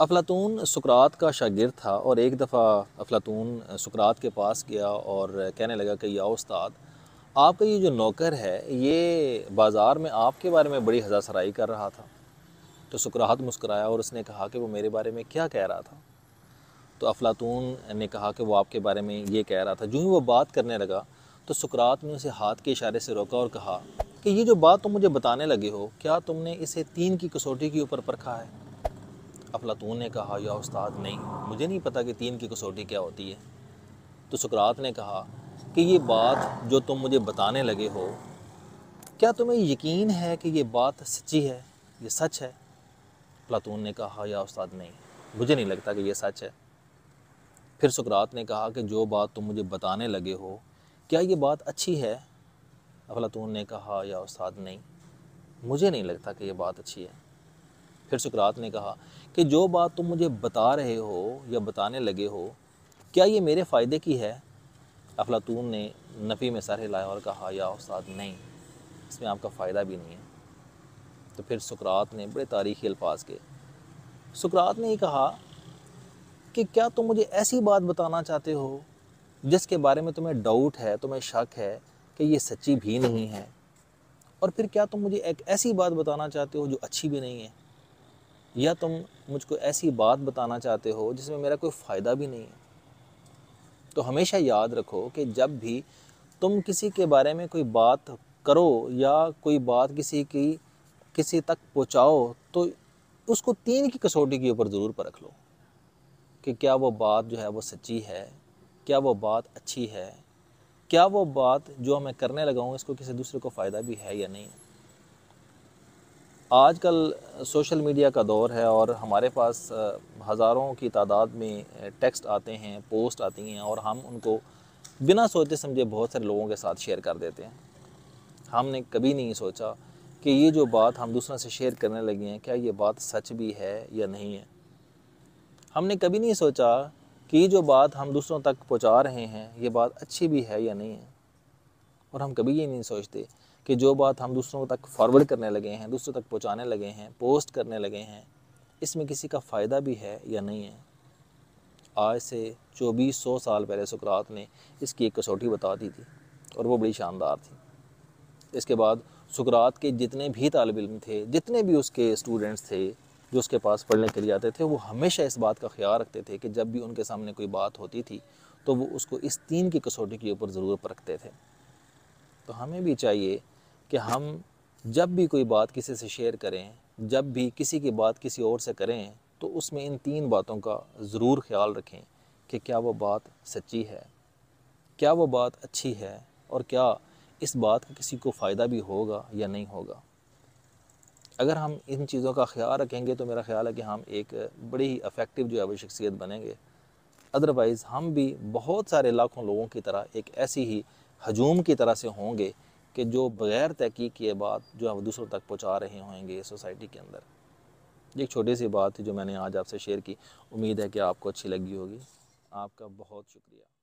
अफलातून सुकरात का शागिर था और एक दफ़ा अफलातून सुकरात के पास गया और कहने लगा कि या उस्ताद आपका ये जो नौकर है ये बाज़ार में आपके बारे में बड़ी हजा सराई कर रहा था तो सुकरात मुस्कराया और उसने कहा कि वो मेरे बारे में क्या कह रहा था तो अफलातून ने कहा कि वो आपके बारे में ये कह रहा था जो ही वो बात करने लगा तो सुकरात ने उसे हाथ के इशारे से रोका और कहा कि ये जो बात तुम मुझे बताने लगे हो क्या तुमने इसे तीन की कसौटी के ऊपर परखा है अफलातून ने कहा या उस्ताद नहीं मुझे नहीं पता कि तीन की कसौटी क्या होती है तो सुकरात ने कहा कि ये बात जो तुम मुझे बताने लगे हो क्या तुम्हें यकीन है कि ये बात सच्ची है ये सच है अफलातून ने कहा या उस्ताद नहीं मुझे नहीं लगता कि यह सच है फिर सुकरात ने कहा कि जो बात तुम मुझे बताने लगे हो क्या ये बात अच्छी है अफलातून ने कहा या उस्ताद नहीं मुझे नहीं लगता कि यह बात अच्छी है फिर सुकरात ने कहा कि जो बात तुम मुझे बता रहे हो या बताने लगे हो क्या ये मेरे फ़ायदे की है अफलातून ने नफ़ी में सर हिलाया और कहा या उस्ताद नहीं इसमें आपका फ़ायदा भी नहीं है तो फिर सुकरात ने बड़े तारीख़ी अल्फाज के सुकरात ने ही कहा कि क्या तुम मुझे ऐसी बात बताना चाहते हो जिसके बारे में तुम्हें डाउट है तुम्हें शक है कि ये सच्ची भी नहीं है और फिर क्या तुम मुझे एक ऐसी बात बताना चाहते हो जो अच्छी भी नहीं है या तुम मुझको ऐसी बात बताना चाहते हो जिसमें मेरा कोई फ़ायदा भी नहीं है तो हमेशा याद रखो कि जब भी तुम किसी के बारे में कोई बात करो या कोई बात किसी की किसी तक पहुँचाओ तो उसको तीन की कसौटी के ऊपर ज़रूर परख लो कि क्या वो बात जो है वो सच्ची है क्या वो बात अच्छी है क्या वो बात जो मैं करने लगाऊँ इसको किसी दूसरे को फ़ायदा भी है या नहीं आजकल सोशल मीडिया का दौर है और हमारे पास हज़ारों की तादाद में टेक्स्ट आते हैं पोस्ट आती हैं और हम उनको बिना सोचे समझे बहुत सारे लोगों के साथ शेयर कर देते हैं हमने कभी नहीं सोचा कि ये जो बात हम दूसरों से शेयर करने लगे हैं क्या ये बात सच भी है या नहीं है हमने कभी नहीं सोचा कि ये जो बात हम दूसरों तक पहुंचा रहे हैं ये बात अच्छी भी है या नहीं है और हम कभी ये नहीं सोचते कि जो बात हम दूसरों तक फॉरवर्ड करने लगे हैं दूसरों तक पहुँचाने लगे हैं पोस्ट करने लगे हैं इसमें किसी का फ़ायदा भी है या नहीं है आज से चौबीस सौ साल पहले सुकरात ने इसकी एक कसौटी बता दी थी और वो बड़ी शानदार थी इसके बाद सुकरात के जितने भी तालब इम थे जितने भी उसके स्टूडेंट्स थे जो उसके पास पढ़ने के लिए आते थे वो हमेशा इस बात का ख्याल रखते थे कि जब भी उनके सामने कोई बात होती थी तो वो उसको इस तीन की कसौटी के ऊपर ज़रूर परखते थे तो हमें भी चाहिए कि हम जब भी कोई बात किसी से शेयर करें जब भी किसी की बात किसी और से करें तो उसमें इन तीन बातों का ज़रूर ख्याल रखें कि क्या वो बात सच्ची है क्या वो बात अच्छी है और क्या इस बात का किसी को फ़ायदा भी होगा या नहीं होगा अगर हम इन चीज़ों का ख्याल रखेंगे तो मेरा ख्याल है कि हम एक बड़ी ही अफेक्टिव जो है वो शख्सियत बनेंगे अदरवाइज़ हम भी बहुत सारे लाखों लोगों की तरह एक ऐसी ही हजूम की तरह से होंगे कि जो बग़ैर तहकीक किए बात जो हम दूसरों तक पहुँचा रहे होंगे सोसाइटी के अंदर एक छोटी सी बात थी जो मैंने आज आपसे शेयर की उम्मीद है कि आपको अच्छी लगी होगी आपका बहुत शुक्रिया